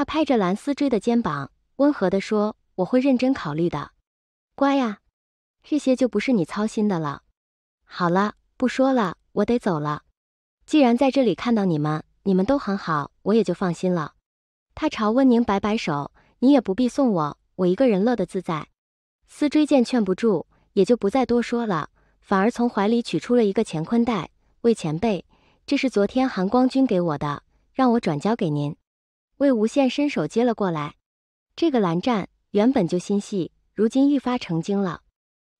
他拍着蓝思追的肩膀，温和地说：“我会认真考虑的，乖呀，这些就不是你操心的了。好了，不说了，我得走了。既然在这里看到你们，你们都很好，我也就放心了。”他朝温宁摆摆手：“你也不必送我，我一个人乐得自在。”思追见劝不住，也就不再多说了，反而从怀里取出了一个乾坤袋：“为前辈，这是昨天韩光君给我的，让我转交给您。”魏无羡伸手接了过来。这个蓝湛原本就心细，如今愈发成精了。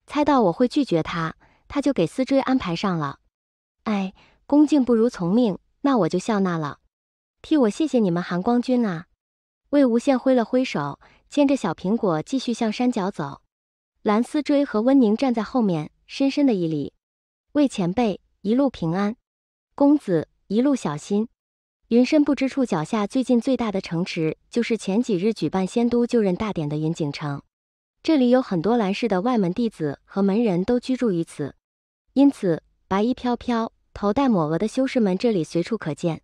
猜到我会拒绝他，他就给思追安排上了。哎，恭敬不如从命，那我就笑纳了。替我谢谢你们，寒光君啊！魏无羡挥了挥手，牵着小苹果继续向山脚走。蓝思追和温宁站在后面，深深的一礼：“魏前辈，一路平安。公子，一路小心。”云深不知处，脚下最近最大的城池就是前几日举办仙都就任大典的云景城。这里有很多蓝氏的外门弟子和门人都居住于此，因此白衣飘飘、头戴抹额的修士们这里随处可见。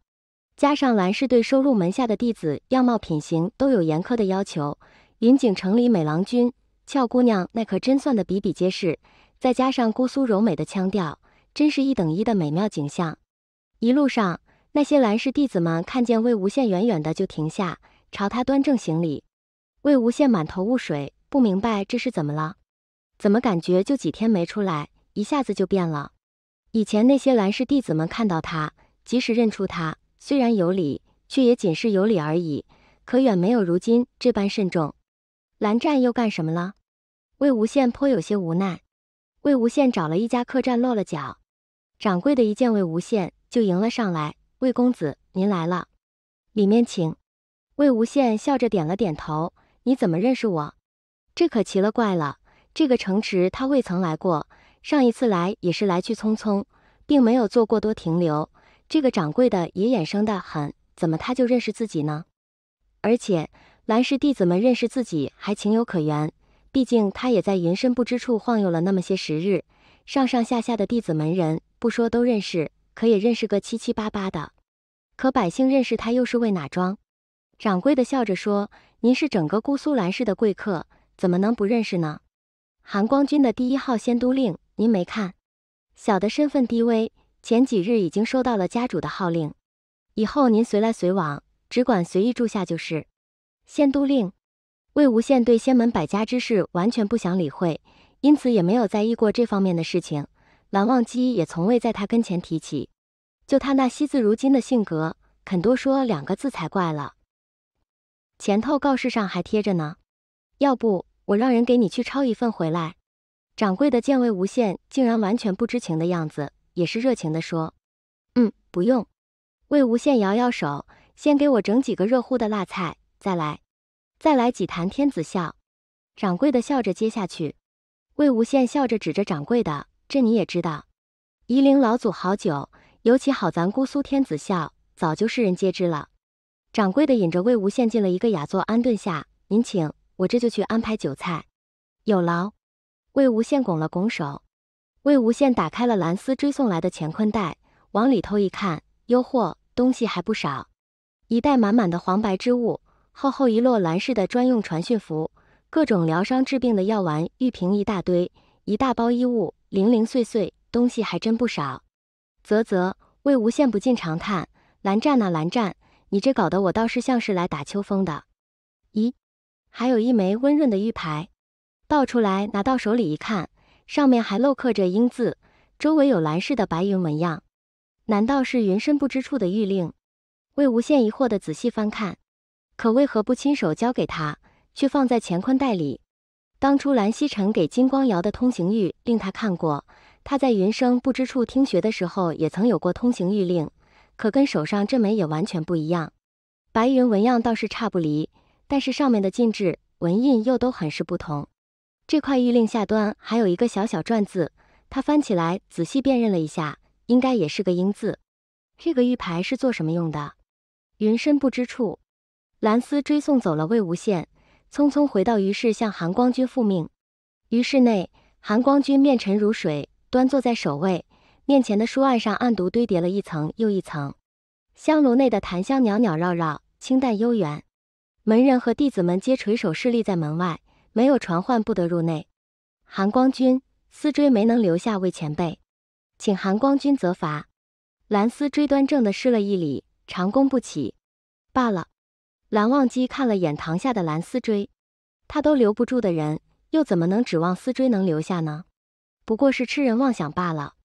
加上蓝氏对收入门下的弟子样貌、品行都有严苛的要求，云景城里美郎君、俏姑娘那可真算的比比皆是。再加上姑苏柔美的腔调，真是一等一的美妙景象。一路上。那些蓝氏弟子们看见魏无羡远远的就停下，朝他端正行礼。魏无羡满头雾水，不明白这是怎么了，怎么感觉就几天没出来，一下子就变了。以前那些蓝氏弟子们看到他，即使认出他，虽然有礼，却也仅是有礼而已，可远没有如今这般慎重。蓝湛又干什么了？魏无羡颇有些无奈。魏无羡找了一家客栈落了脚，掌柜的一见魏无羡就迎了上来。魏公子，您来了，里面请。魏无羡笑着点了点头。你怎么认识我？这可奇了怪了。这个城池他未曾来过，上一次来也是来去匆匆，并没有做过多停留。这个掌柜的也眼生的很，怎么他就认识自己呢？而且蓝氏弟子们认识自己还情有可原，毕竟他也在云深不知处晃悠了那么些时日，上上下下的弟子门人不说都认识，可也认识个七七八八的。可百姓认识他又是为哪桩？掌柜的笑着说：“您是整个姑苏兰氏的贵客，怎么能不认识呢？韩光军的第一号仙都令，您没看？小的身份低微，前几日已经收到了家主的号令，以后您随来随往，只管随意住下就是。”仙都令，魏无羡对仙门百家之事完全不想理会，因此也没有在意过这方面的事情。蓝忘机也从未在他跟前提起。就他那惜字如金的性格，肯多说两个字才怪了。前头告示上还贴着呢，要不我让人给你去抄一份回来。掌柜的见魏无羡竟然完全不知情的样子，也是热情的说：“嗯，不用。”魏无羡摇摇手：“先给我整几个热乎的辣菜，再来，再来几坛天子笑。”掌柜的笑着接下去。魏无羡笑着指着掌柜的：“这你也知道，夷陵老祖好酒。”尤其好，咱姑苏天子笑早就世人皆知了。掌柜的引着魏无羡进了一个雅座，安顿下，您请，我这就去安排酒菜。有劳。魏无羡拱了拱手。魏无羡打开了蓝丝追送来的乾坤袋，往里头一看，哟嚯，东西还不少。一袋满满的黄白之物，厚厚一摞蓝氏的专用传讯符，各种疗伤治病的药丸玉瓶一大堆，一大包衣物，零零碎碎，东西还真不少。啧啧，魏无羡不禁长叹：“蓝湛呐，蓝湛，你这搞得我倒是像是来打秋风的。”咦，还有一枚温润的玉牌，倒出来拿到手里一看，上面还镂刻着“英”字，周围有蓝氏的白云纹样。难道是云深不知处的玉令？魏无羡疑惑地仔细翻看，可为何不亲手交给他，却放在乾坤袋里？当初蓝曦臣给金光瑶的通行玉令，他看过。他在云深不知处听学的时候，也曾有过通行谕令，可跟手上这枚也完全不一样。白云纹样倒是差不离，但是上面的禁制纹印又都很是不同。这块玉令下端还有一个小小篆字，他翻起来仔细辨认了一下，应该也是个“英”字。这个玉牌是做什么用的？云深不知处，蓝丝追送走了魏无羡，匆匆回到于氏，向韩光君复命。于室内，韩光君面沉如水。端坐在首位，面前的书案上暗读堆叠了一层又一层。香炉内的檀香袅袅绕绕，清淡悠远。门人和弟子们皆垂首侍立在门外，没有传唤不得入内。含光君，思追没能留下为前辈，请含光君责罚。蓝思追端正的施了一礼，长弓不起。罢了。蓝忘机看了眼堂下的蓝思追，他都留不住的人，又怎么能指望思追能留下呢？不过是痴人妄想罢了。